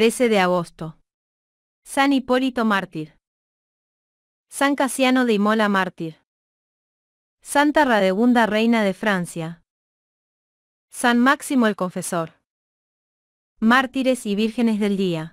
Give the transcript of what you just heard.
13 de agosto. San Hipólito Mártir. San Casiano de Imola Mártir. Santa Radegunda Reina de Francia. San Máximo el Confesor. Mártires y Vírgenes del Día.